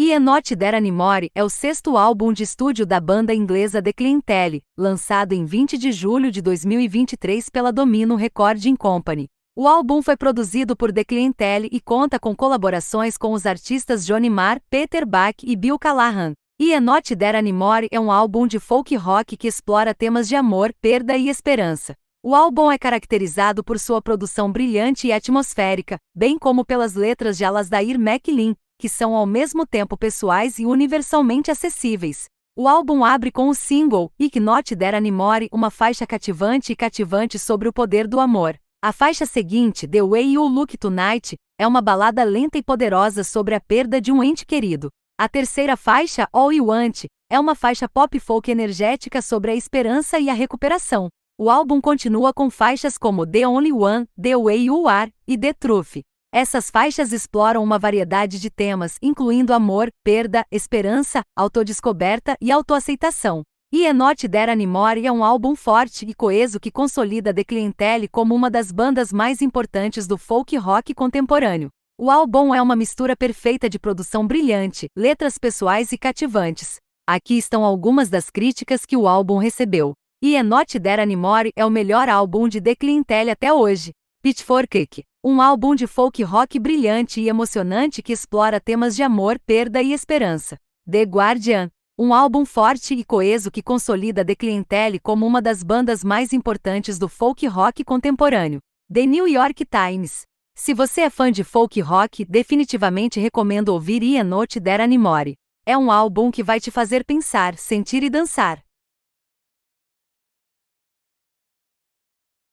E Enote Der Animore é o sexto álbum de estúdio da banda inglesa The Clientele, lançado em 20 de julho de 2023 pela Domino Recording Company. O álbum foi produzido por The Clientele e conta com colaborações com os artistas Johnny Marr, Peter Bach e Bill Callahan. E Enote Der Animore é um álbum de folk rock que explora temas de amor, perda e esperança. O álbum é caracterizado por sua produção brilhante e atmosférica, bem como pelas letras de Alasdair MacLean, que são ao mesmo tempo pessoais e universalmente acessíveis. O álbum abre com o single Ignote Der Animore, uma faixa cativante e cativante sobre o poder do amor. A faixa seguinte, The Way You Look Tonight, é uma balada lenta e poderosa sobre a perda de um ente querido. A terceira faixa, All You Want, é uma faixa pop folk energética sobre a esperança e a recuperação. O álbum continua com faixas como The Only One, The Way You Are e The Truth. Essas faixas exploram uma variedade de temas, incluindo amor, perda, esperança, autodescoberta e autoaceitação. E Enote Der Animore é um álbum forte e coeso que consolida The Clientele como uma das bandas mais importantes do folk rock contemporâneo. O álbum é uma mistura perfeita de produção brilhante, letras pessoais e cativantes. Aqui estão algumas das críticas que o álbum recebeu. E Enote Der Animore é o melhor álbum de The Clientele até hoje. Pitchfork um álbum de folk rock brilhante e emocionante que explora temas de amor, perda e esperança. The Guardian. Um álbum forte e coeso que consolida The Clientele como uma das bandas mais importantes do folk rock contemporâneo. The New York Times. Se você é fã de folk rock, definitivamente recomendo ouvir Ian Note Der Animore. É um álbum que vai te fazer pensar, sentir e dançar.